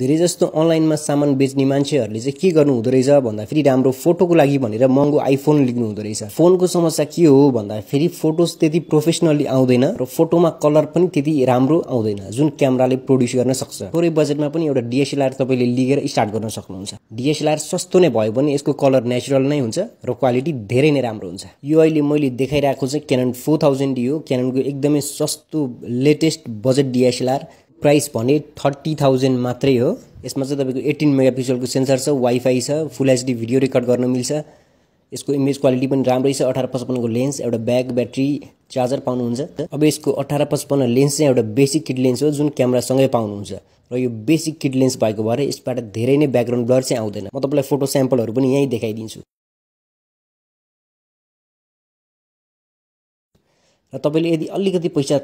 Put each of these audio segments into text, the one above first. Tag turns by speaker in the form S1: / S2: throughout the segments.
S1: धेरै जस्तो अनलाइनमा सामान बेच्ने मान्छेहरूले चाहिँ के गर्नु हुँदो रहेछ भन्दाखेरि राम्रो फोटोको लागि भनेर महँगो आइफोन लिनु हुँदो रहेछ फोनको समस्या के हो भन्दा फेरि फोटोज त्यति प्रोफेसनली आउँदैन र फोटोमा कलर पनि त्यति राम्रो आउँदैन जुन क्यामराले प्रड्युस गर्न सक्छ थोरै बजेटमा पनि एउटा डिएसएलआर तपाईँले लिएर स्टार्ट गर्न सक्नुहुन्छ डिएसएलआर सस्तो नै भयो भने यसको कलर नेचुरल नै हुन्छ र क्वालिटी धेरै नै राम्रो हुन्छ यो अहिले मैले देखाइरहेको चाहिँ क्यानन फोर थाउजन्ड हो क्यानको एकदमै सस्तो लेटेस्ट बजेट डिएसएलआर प्राइस भने थर्टी थाउजन्ड मात्रै हो यसमा चाहिँ तपाईँको एट्टिन मेगा पिक्सलको सेन्सर छ वाइफाई छ फुल एचडी भिडियो रेकर्ड गर्न मिल्छ यसको इमेज क्वालिटी पनि राम्रै छ अठार पचपन्नको लेन्स एउटा ब्याग ब्याट्री चार्जर पाउनुहुन्छ अब यसको अठार पचपन्न लेन्स चाहिँ एउटा बेसिक किट लेन्स हो जुन क्यामरासँगै पाउनुहुन्छ र यो बेसिक
S2: किट लेन्स भएको भएर यसबाट धेरै नै ब्याकग्राउन्ड ब्लर चाहिँ आउँदैन म तपाईँलाई फोटो स्याम्पलहरू पनि यहीँ देखाइदिन्छु र तपाईँले यदि अलिकति पैसा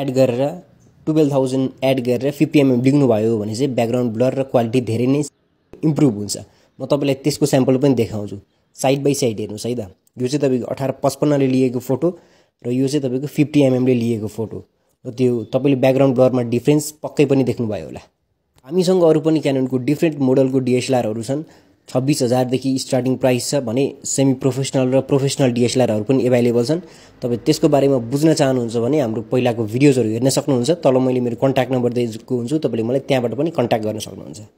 S2: एड गरेर टुवेल्भ थाउजन्ड एड गरेर फिपिएमएम लेख्नुभयो भने चाहिँ
S1: ब्याकग्राउन्ड ब्लर र क्वालिटी धेरै नै इम्प्रुभ हुन्छ म तपाईँलाई त्यसको स्याम्पल पनि देखाउँछु साइड बाई साइड हेर्नुहोस् है त यो चाहिँ तपाईँको अठार पचपन्नले लिएको फोटो र यो चाहिँ तपाईँको फिफ्टी एमएमले लिएको फोटो र त्यो तपाईँले ब्याकग्राउन्ड ब्लरमा डिफ्रेन्स पक्कै पनि देख्नुभयो होला हामीसँग अरू पनि क्यानोनको डिफ्रेन्ट मोडलको डिएसएलआरहरू छन् छब्बिस हजारदेखि स्टार्टिङ प्राइस छ भने सेमी प्रोफेसनल र प्रोफेसनल डिएसएलआरहरू पनि एभाइलेबल छन् तपाईँ त्यसको बारेमा बुझ्न चाहनुहुन्छ
S2: भने हाम्रो पहिलाको भिडियोजहरू हेर्न सक्नुहुन्छ तल मैले मेरो कन्ट्याक्ट नम्बर दिएको हुन्छु तपाईँले मलाई त्यहाँबाट पनि कन्ट्याक्ट गर्न सक्नुहुन्छ